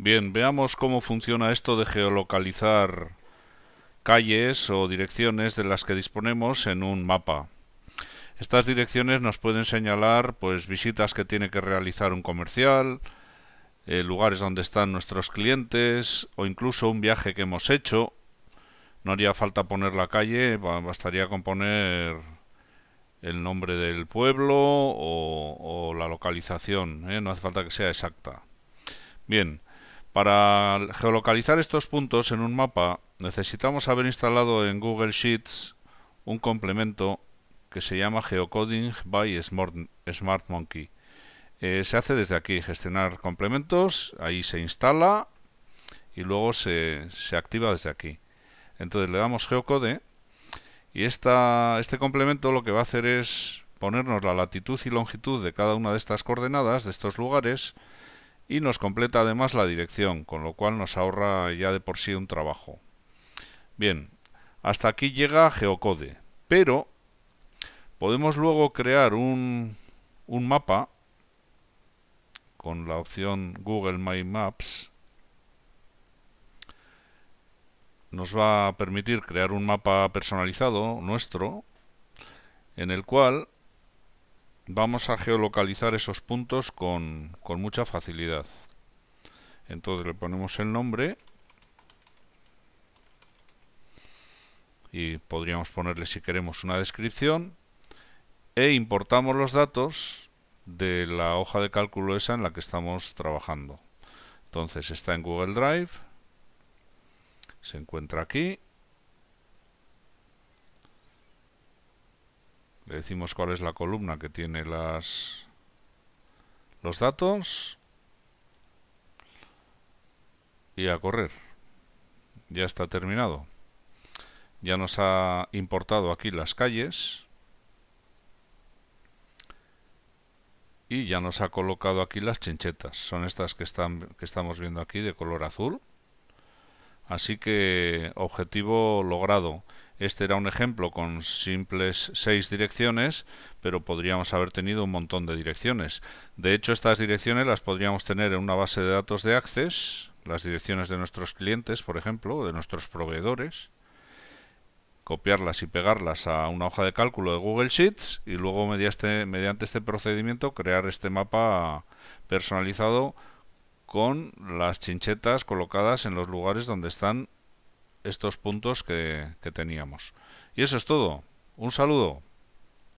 Bien, veamos cómo funciona esto de geolocalizar calles o direcciones de las que disponemos en un mapa. Estas direcciones nos pueden señalar pues visitas que tiene que realizar un comercial, eh, lugares donde están nuestros clientes o incluso un viaje que hemos hecho. No haría falta poner la calle, bastaría con poner el nombre del pueblo o, la localización, ¿eh? no hace falta que sea exacta. Bien, para geolocalizar estos puntos en un mapa necesitamos haber instalado en Google Sheets un complemento que se llama Geocoding by Smart Monkey. Eh, se hace desde aquí, gestionar complementos, ahí se instala y luego se, activa desde aquí. Entonces le damos Geocode y este complemento lo que va a hacer es ponernos la latitud y longitud de cada una de estas coordenadas, de estos lugares, y nos completa además la dirección, con lo cual nos ahorra ya de por sí un trabajo. Bien, hasta aquí llega Geocode, pero podemos luego crear un, un mapa con la opción Google My Maps. Nos va a permitir crear un mapa personalizado nuestro en el cual vamos a geolocalizar esos puntos con, mucha facilidad. Entonces le ponemos el nombre y podríamos ponerle si queremos una descripción e importamos los datos de la hoja de cálculo esa en la que estamos trabajando. Entonces está en Google Drive, se encuentra aquí decimos cuál es la columna que tiene las los datos y a correr. Ya está terminado. Ya nos ha importado aquí las calles. y ya nos ha colocado aquí las chinchetas. Son estas que, están, que estamos viendo aquí de color azul. Así que objetivo logrado. Este era un ejemplo con simples seis direcciones, pero podríamos haber tenido un montón de direcciones. De hecho, estas direcciones las podríamos tener en una base de datos de Access, las direcciones de nuestros clientes, por ejemplo, o de nuestros proveedores, copiarlas y pegarlas a una hoja de cálculo de Google Sheets y luego mediante, este, mediante este procedimiento crear este mapa personalizado con las chinchetas colocadas en los lugares donde están estos puntos que, teníamos. Y eso es todo. Un saludo.